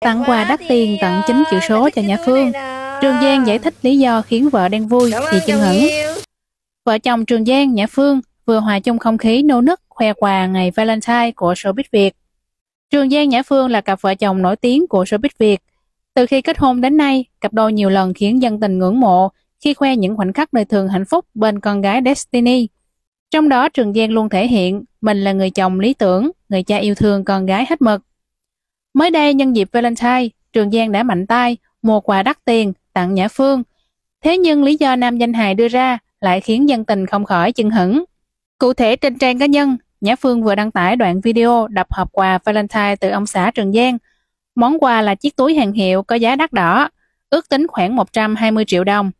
Tặng quà đắt tiền tặng chính chữ số cho nhà Phương. Trường Giang giải thích lý do khiến vợ đang vui thì chân hững. Vợ chồng Trường Giang, nhà Phương vừa hòa chung không khí nô nức khoe quà ngày Valentine của showbiz Việt. Trường Giang Nhã Phương là cặp vợ chồng nổi tiếng của showbiz Việt. Từ khi kết hôn đến nay, cặp đôi nhiều lần khiến dân tình ngưỡng mộ khi khoe những khoảnh khắc đời thường hạnh phúc bên con gái Destiny. Trong đó Trường Giang luôn thể hiện mình là người chồng lý tưởng, người cha yêu thương con gái hết mực. Mới đây nhân dịp Valentine, Trường Giang đã mạnh tay mua quà đắt tiền tặng Nhã Phương. Thế nhưng lý do nam danh hài đưa ra lại khiến dân tình không khỏi chưng hững. Cụ thể trên trang cá nhân, Nhã Phương vừa đăng tải đoạn video đập hộp quà Valentine từ ông xã Trường Giang. Món quà là chiếc túi hàng hiệu có giá đắt đỏ, ước tính khoảng 120 triệu đồng.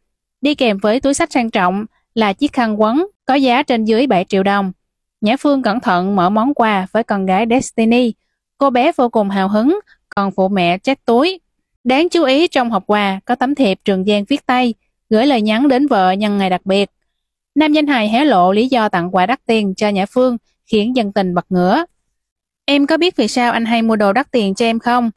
Đi kèm với túi sách sang trọng là chiếc khăn quấn có giá trên dưới 7 triệu đồng. Nhã Phương cẩn thận mở món quà với con gái Destiny – Cô bé vô cùng hào hứng, còn phụ mẹ chết túi. Đáng chú ý trong hộp quà có tấm thiệp Trường Giang viết tay, gửi lời nhắn đến vợ nhân ngày đặc biệt. Nam danh hài hé lộ lý do tặng quà đắt tiền cho Nhã Phương, khiến dân tình bật ngửa. Em có biết vì sao anh hay mua đồ đắt tiền cho em không?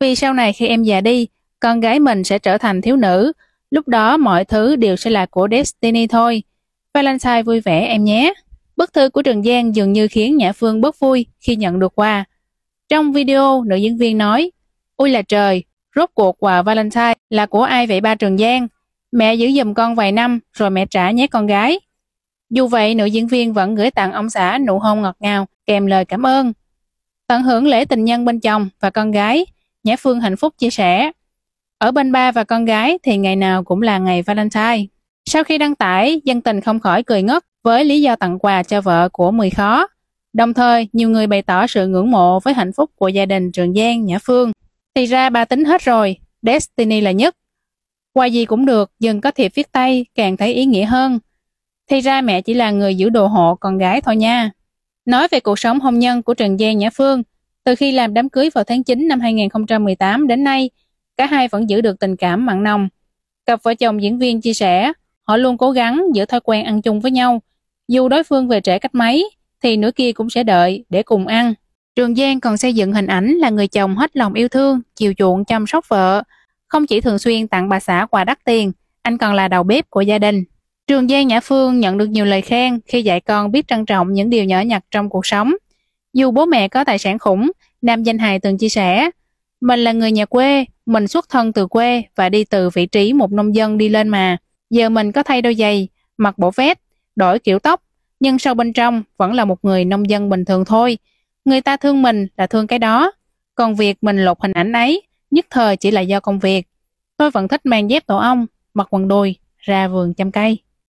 Vì sau này khi em già đi, con gái mình sẽ trở thành thiếu nữ, lúc đó mọi thứ đều sẽ là của Destiny thôi. Valentine vui vẻ em nhé. Bức thư của Trần Giang dường như khiến Nhã Phương bớt vui khi nhận được quà. Trong video, nữ diễn viên nói, Ôi là trời, rốt cuộc quà Valentine là của ai vậy ba Trường Giang? Mẹ giữ giùm con vài năm rồi mẹ trả nhé con gái. Dù vậy, nữ diễn viên vẫn gửi tặng ông xã nụ hôn ngọt ngào kèm lời cảm ơn. Tận hưởng lễ tình nhân bên chồng và con gái, Nhã Phương hạnh phúc chia sẻ. Ở bên ba và con gái thì ngày nào cũng là ngày Valentine. Sau khi đăng tải, dân tình không khỏi cười ngất với lý do tặng quà cho vợ của Mười Khó. Đồng thời, nhiều người bày tỏ sự ngưỡng mộ với hạnh phúc của gia đình Trường Giang, Nhã Phương. Thì ra bà tính hết rồi, Destiny là nhất. Qua gì cũng được, dừng có thiệp viết tay, càng thấy ý nghĩa hơn. Thì ra mẹ chỉ là người giữ đồ hộ con gái thôi nha. Nói về cuộc sống hôn nhân của Trần Giang Nhã Phương, từ khi làm đám cưới vào tháng 9 năm 2018 đến nay, cả hai vẫn giữ được tình cảm mặn nồng. Cặp vợ chồng diễn viên chia sẻ, họ luôn cố gắng giữ thói quen ăn chung với nhau, dù đối phương về trễ cách mấy, thì nửa kia cũng sẽ đợi để cùng ăn. Trường Giang còn xây dựng hình ảnh là người chồng hết lòng yêu thương, chiều chuộng chăm sóc vợ. Không chỉ thường xuyên tặng bà xã quà đắt tiền, anh còn là đầu bếp của gia đình. Trường Giang Nhã Phương nhận được nhiều lời khen khi dạy con biết trân trọng những điều nhỏ nhặt trong cuộc sống. Dù bố mẹ có tài sản khủng, nam danh hài từng chia sẻ, mình là người nhà quê, mình xuất thân từ quê và đi từ vị trí một nông dân đi lên mà. Giờ mình có thay đôi giày, mặc bộ vest, đổi kiểu tóc, nhưng sâu bên trong vẫn là một người nông dân bình thường thôi. Người ta thương mình là thương cái đó. Còn việc mình lột hình ảnh ấy, nhất thời chỉ là do công việc. Tôi vẫn thích mang dép tổ ong, mặc quần đùi, ra vườn chăm cây.